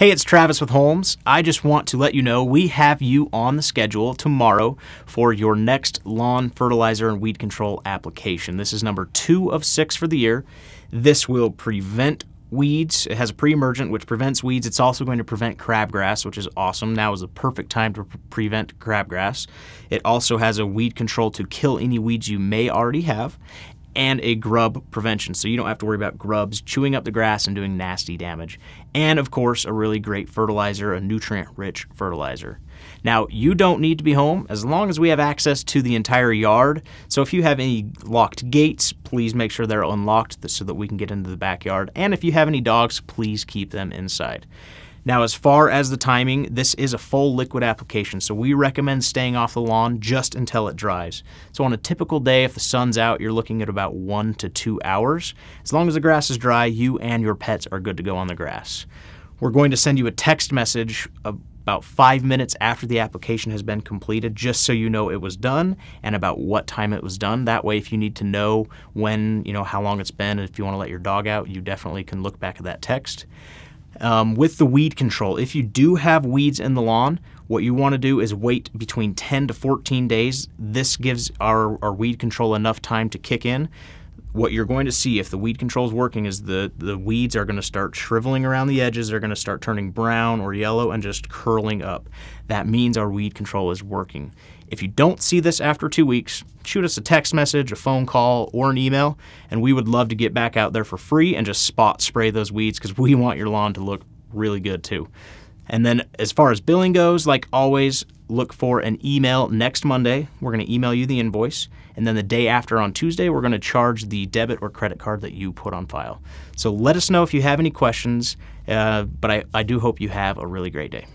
Hey, it's Travis with Holmes. I just want to let you know we have you on the schedule tomorrow for your next lawn fertilizer and weed control application. This is number two of six for the year. This will prevent weeds. It has a pre-emergent, which prevents weeds. It's also going to prevent crabgrass, which is awesome. Now is the perfect time to prevent crabgrass. It also has a weed control to kill any weeds you may already have and a grub prevention, so you don't have to worry about grubs chewing up the grass and doing nasty damage. And of course, a really great fertilizer, a nutrient-rich fertilizer. Now, you don't need to be home as long as we have access to the entire yard. So if you have any locked gates, please make sure they're unlocked so that we can get into the backyard. And if you have any dogs, please keep them inside. Now, as far as the timing, this is a full liquid application, so we recommend staying off the lawn just until it dries. So on a typical day, if the sun's out, you're looking at about one to two hours. As long as the grass is dry, you and your pets are good to go on the grass. We're going to send you a text message about five minutes after the application has been completed, just so you know it was done and about what time it was done. That way, if you need to know when, you know, how long it's been, if you want to let your dog out, you definitely can look back at that text um, with the weed control, if you do have weeds in the lawn, what you want to do is wait between 10 to 14 days. This gives our, our weed control enough time to kick in what you're going to see if the weed control is working is the, the weeds are going to start shriveling around the edges. They're going to start turning brown or yellow and just curling up. That means our weed control is working. If you don't see this after two weeks, shoot us a text message, a phone call, or an email, and we would love to get back out there for free and just spot spray those weeds because we want your lawn to look really good too. And then as far as billing goes, like always, look for an email next Monday. We're going to email you the invoice. And then the day after on Tuesday, we're going to charge the debit or credit card that you put on file. So let us know if you have any questions, uh, but I, I do hope you have a really great day.